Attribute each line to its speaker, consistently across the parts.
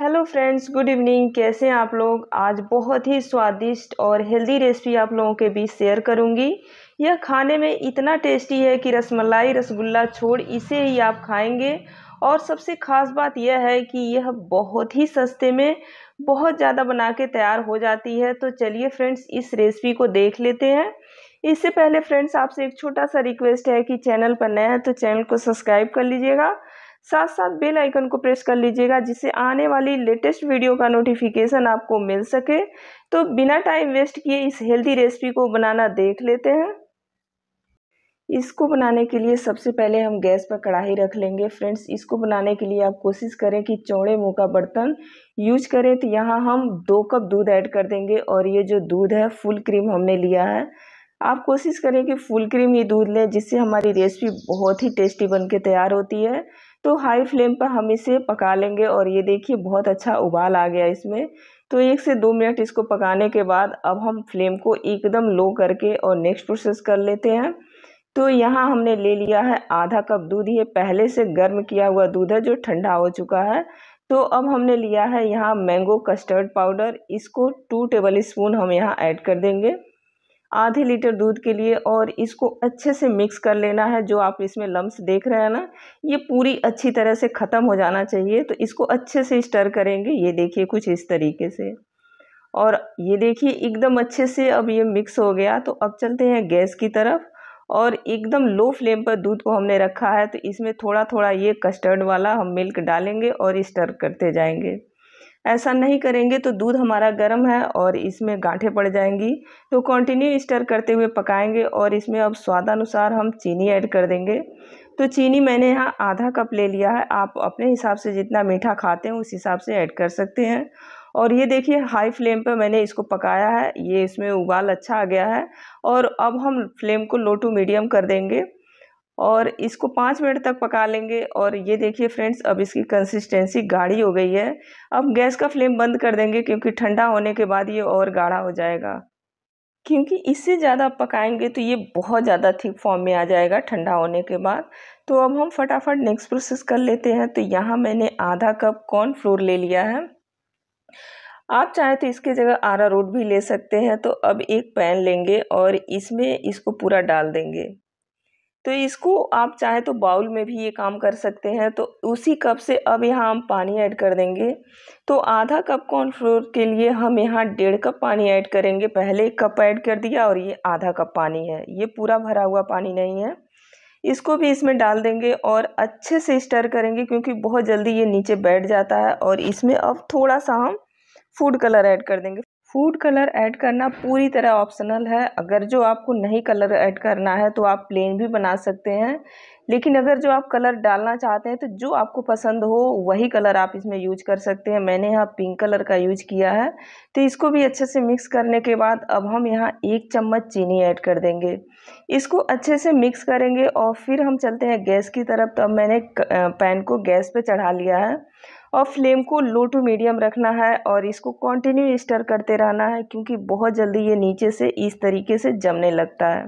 Speaker 1: hello friends good evening कैसे हैं आप लोग आज बहुत ही स्वादिष्ट और हेल्दी रेसिपी आप लोगों के बीच शेयर करूंगी यह खाने में इतना टेस्टी है कि रसमलाई रसगुल्ला छोड़ इसे ही आप खाएंगे और सबसे ख़ास बात यह है कि यह बहुत ही सस्ते में बहुत ज़्यादा बना के तैयार हो जाती है तो चलिए फ्रेंड्स इस रेसिपी को देख लेते हैं इससे पहले फ्रेंड्स आपसे एक छोटा सा रिक्वेस्ट है कि चैनल पर नया है तो चैनल को सब्सक्राइब कर लीजिएगा साथ साथ बेल आइकन को प्रेस कर लीजिएगा जिससे आने वाली लेटेस्ट वीडियो का नोटिफिकेशन आपको मिल सके तो बिना टाइम वेस्ट किए इस हेल्दी रेसिपी को बनाना देख लेते हैं इसको बनाने के लिए सबसे पहले हम गैस पर कढ़ाई रख लेंगे फ्रेंड्स इसको बनाने के लिए आप कोशिश करें कि चौड़े मुँह का बर्तन यूज करें तो यहाँ हम दो कप दूध ऐड कर देंगे और ये जो दूध है फुल क्रीम हमने लिया है आप कोशिश करें कि फुल क्रीम ही दूध लें जिससे हमारी रेसिपी बहुत ही टेस्टी बन के तैयार होती है तो हाई फ्लेम पर हम इसे पका लेंगे और ये देखिए बहुत अच्छा उबाल आ गया इसमें तो एक से दो मिनट इसको पकाने के बाद अब हम फ्लेम को एकदम लो करके और नेक्स्ट प्रोसेस कर लेते हैं तो यहाँ हमने ले लिया है आधा कप दूध ये पहले से गर्म किया हुआ दूध है जो ठंडा हो चुका है तो अब हमने लिया है यहाँ मैंगो कस्टर्ड पाउडर इसको टू टेबल स्पून हम यहाँ ऐड कर देंगे आधे लीटर दूध के लिए और इसको अच्छे से मिक्स कर लेना है जो आप इसमें लम्स देख रहे हैं ना ये पूरी अच्छी तरह से ख़त्म हो जाना चाहिए तो इसको अच्छे से स्टर करेंगे ये देखिए कुछ इस तरीके से और ये देखिए एकदम अच्छे से अब ये मिक्स हो गया तो अब चलते हैं गैस की तरफ और एकदम लो फ्लेम पर दूध को हमने रखा है तो इसमें थोड़ा थोड़ा ये कस्टर्ड वाला हम मिल्क डालेंगे और स्टर करते जाएंगे ऐसा नहीं करेंगे तो दूध हमारा गर्म है और इसमें गांठें पड़ जाएंगी तो कंटिन्यू स्टर करते हुए पकाएंगे और इसमें अब स्वादानुसार हम चीनी ऐड कर देंगे तो चीनी मैंने यहाँ आधा कप ले लिया है आप अपने हिसाब से जितना मीठा खाते हैं उस हिसाब से ऐड कर सकते हैं और ये देखिए हाई फ्लेम पर मैंने इसको पकाया है ये इसमें उबाल अच्छा आ गया है और अब हम फ्लेम को लो टू मीडियम कर देंगे और इसको पाँच मिनट तक पका लेंगे और ये देखिए फ्रेंड्स अब इसकी कंसिस्टेंसी गाढ़ी हो गई है अब गैस का फ्लेम बंद कर देंगे क्योंकि ठंडा होने के बाद ये और गाढ़ा हो जाएगा क्योंकि इससे ज़्यादा पकाएंगे तो ये बहुत ज़्यादा थिक फॉर्म में आ जाएगा ठंडा होने के बाद तो अब हम फटाफट नेक्स्ट प्रोसेस कर लेते हैं तो यहाँ मैंने आधा कप कॉर्न फ्लोर ले लिया है आप चाहे तो इसके जगह आरा रोट भी ले सकते हैं तो अब एक पैन लेंगे और इसमें इसको पूरा डाल देंगे तो इसको आप चाहे तो बाउल में भी ये काम कर सकते हैं तो उसी कप से अब यहाँ हम पानी ऐड कर देंगे तो आधा कप कॉर्नफ्लोर के लिए हम यहाँ डेढ़ कप पानी ऐड करेंगे पहले एक कप ऐड कर दिया और ये आधा कप पानी है ये पूरा भरा हुआ पानी नहीं है इसको भी इसमें डाल देंगे और अच्छे से स्टर करेंगे क्योंकि बहुत जल्दी ये नीचे बैठ जाता है और इसमें अब थोड़ा सा हम फूड कलर ऐड कर देंगे फूड कलर ऐड करना पूरी तरह ऑप्शनल है अगर जो आपको नहीं कलर ऐड करना है तो आप प्लेन भी बना सकते हैं लेकिन अगर जो आप कलर डालना चाहते हैं तो जो आपको पसंद हो वही कलर आप इसमें यूज कर सकते हैं मैंने यहाँ पिंक कलर का यूज किया है तो इसको भी अच्छे से मिक्स करने के बाद अब हम यहाँ एक चम्मच चीनी ऐड कर देंगे इसको अच्छे से मिक्स करेंगे और फिर हम चलते हैं गैस की तरफ तो अब मैंने पैन को गैस पर चढ़ा लिया है और फ्लेम को लो टू मीडियम रखना है और इसको कंटिन्यू स्टर करते रहना है क्योंकि बहुत जल्दी ये नीचे से इस तरीके से जमने लगता है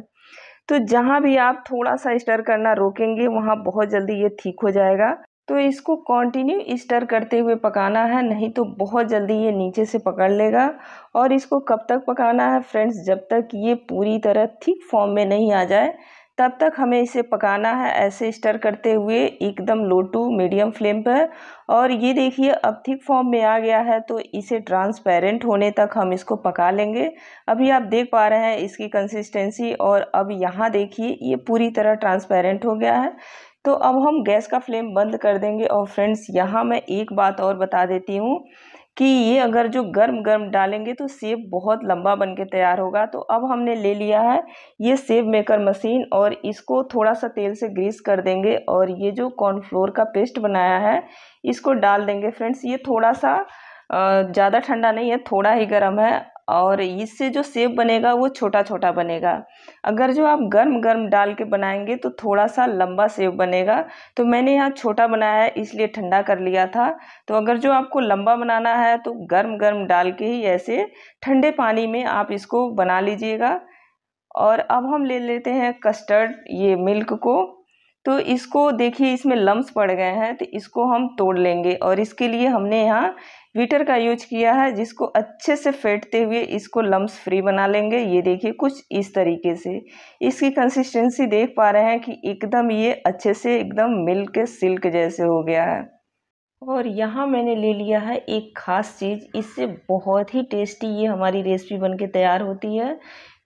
Speaker 1: तो जहाँ भी आप थोड़ा सा स्टर करना रोकेंगे वहाँ बहुत जल्दी ये ठीक हो जाएगा तो इसको कंटिन्यू स्टर करते हुए पकाना है नहीं तो बहुत जल्दी ये नीचे से पकड़ लेगा और इसको कब तक पकाना है फ्रेंड्स जब तक ये पूरी तरह ठीक फॉर्म में नहीं आ जाए तब तक हमें इसे पकाना है ऐसे स्टर करते हुए एकदम लो टू मीडियम फ्लेम पर और ये देखिए अब थिक फॉर्म में आ गया है तो इसे ट्रांसपेरेंट होने तक हम इसको पका लेंगे अभी आप देख पा रहे हैं इसकी कंसिस्टेंसी और अब यहाँ देखिए ये पूरी तरह ट्रांसपेरेंट हो गया है तो अब हम गैस का फ्लेम बंद कर देंगे और फ्रेंड्स यहाँ मैं एक बात और बता देती हूँ कि ये अगर जो गर्म गर्म डालेंगे तो सेब बहुत लंबा बन के तैयार होगा तो अब हमने ले लिया है ये सेब मेकर मशीन और इसको थोड़ा सा तेल से ग्रीस कर देंगे और ये जो कॉर्नफ्लोर का पेस्ट बनाया है इसको डाल देंगे फ्रेंड्स ये थोड़ा सा ज़्यादा ठंडा नहीं है थोड़ा ही गर्म है और इससे जो सेब बनेगा वो छोटा छोटा बनेगा अगर जो आप गर्म गर्म डाल के बनाएंगे तो थोड़ा सा लंबा सेब बनेगा तो मैंने यहाँ छोटा बनाया है इसलिए ठंडा कर लिया था तो अगर जो आपको लंबा बनाना है तो गर्म गर्म डाल के ही ऐसे ठंडे पानी में आप इसको बना लीजिएगा और अब हम ले लेते हैं कस्टर्ड ये मिल्क को तो इसको देखिए इसमें लम्स पड़ गए हैं तो इसको हम तोड़ लेंगे और इसके लिए हमने यहाँ ट्विटर का यूज किया है जिसको अच्छे से फेंटते हुए इसको लम्स फ्री बना लेंगे ये देखिए कुछ इस तरीके से इसकी कंसिस्टेंसी देख पा रहे हैं कि एकदम ये अच्छे से एकदम मिल के सिल्क जैसे हो गया है और यहाँ मैंने ले लिया है एक ख़ास चीज़ इससे बहुत ही टेस्टी ये हमारी रेसिपी बन के तैयार होती है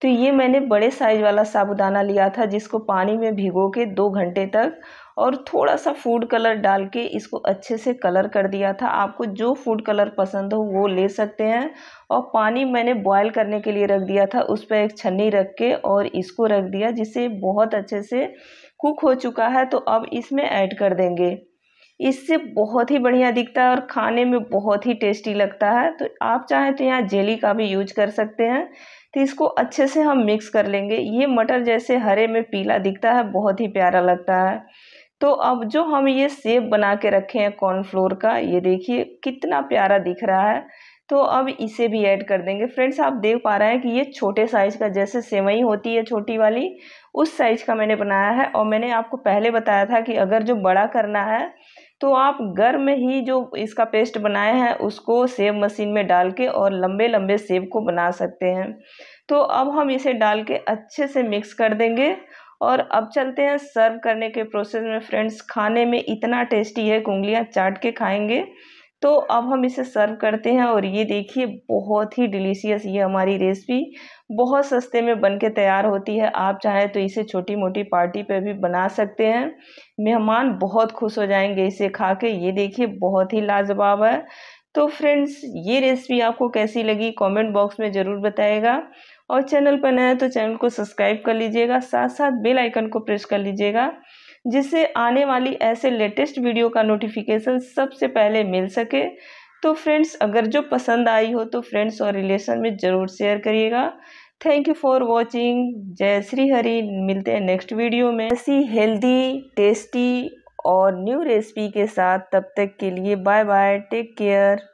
Speaker 1: तो ये मैंने बड़े साइज़ वाला साबुदाना लिया था जिसको पानी में भिगो के दो घंटे तक और थोड़ा सा फूड कलर डाल के इसको अच्छे से कलर कर दिया था आपको जो फूड कलर पसंद हो वो ले सकते हैं और पानी मैंने बॉयल करने के लिए रख दिया था उस पर एक छन्नी रख के और इसको रख दिया जिससे बहुत अच्छे से कुक हो चुका है तो अब इसमें ऐड कर देंगे इससे बहुत ही बढ़िया दिखता है और खाने में बहुत ही टेस्टी लगता है तो आप चाहें तो यहाँ जेली का भी यूज कर सकते हैं तो इसको अच्छे से हम मिक्स कर लेंगे ये मटर जैसे हरे में पीला दिखता है बहुत ही प्यारा लगता है तो अब जो हम ये सेब बना के रखे हैं कॉर्नफ्लोर का ये देखिए कितना प्यारा दिख रहा है तो अब इसे भी ऐड कर देंगे फ्रेंड्स आप देख पा रहे हैं कि ये छोटे साइज़ का जैसे सेवई होती है छोटी वाली उस साइज़ का मैंने बनाया है और मैंने आपको पहले बताया था कि अगर जो बड़ा करना है तो आप घर में ही जो इसका पेस्ट बनाए हैं उसको सेब मशीन में डाल के और लंबे लंबे सेब को बना सकते हैं तो अब हम इसे डाल के अच्छे से मिक्स कर देंगे और अब चलते हैं सर्व करने के प्रोसेस में फ्रेंड्स खाने में इतना टेस्टी है उंगलियाँ चाट के खाएंगे तो अब हम इसे सर्व करते हैं और ये देखिए बहुत ही डिलीशियस ये हमारी रेसिपी बहुत सस्ते में बनके तैयार होती है आप चाहें तो इसे छोटी मोटी पार्टी पे भी बना सकते हैं मेहमान बहुत खुश हो जाएंगे इसे खा के ये देखिए बहुत ही लाजवाब है तो फ्रेंड्स ये रेसिपी आपको कैसी लगी कमेंट बॉक्स में ज़रूर बताएगा और चैनल पर नया है तो चैनल को सब्सक्राइब कर लीजिएगा साथ साथ बेल आइकन को प्रेस कर लीजिएगा जिससे आने वाली ऐसे लेटेस्ट वीडियो का नोटिफिकेशन सबसे पहले मिल सके तो फ्रेंड्स अगर जो पसंद आई हो तो फ्रेंड्स और रिलेशन में ज़रूर शेयर करिएगा थैंक यू फॉर वॉचिंग जय श्री हरि मिलते हैं नेक्स्ट वीडियो में ऐसी हेल्दी टेस्टी और न्यू रेसिपी के साथ तब तक के लिए बाय बाय टेक केयर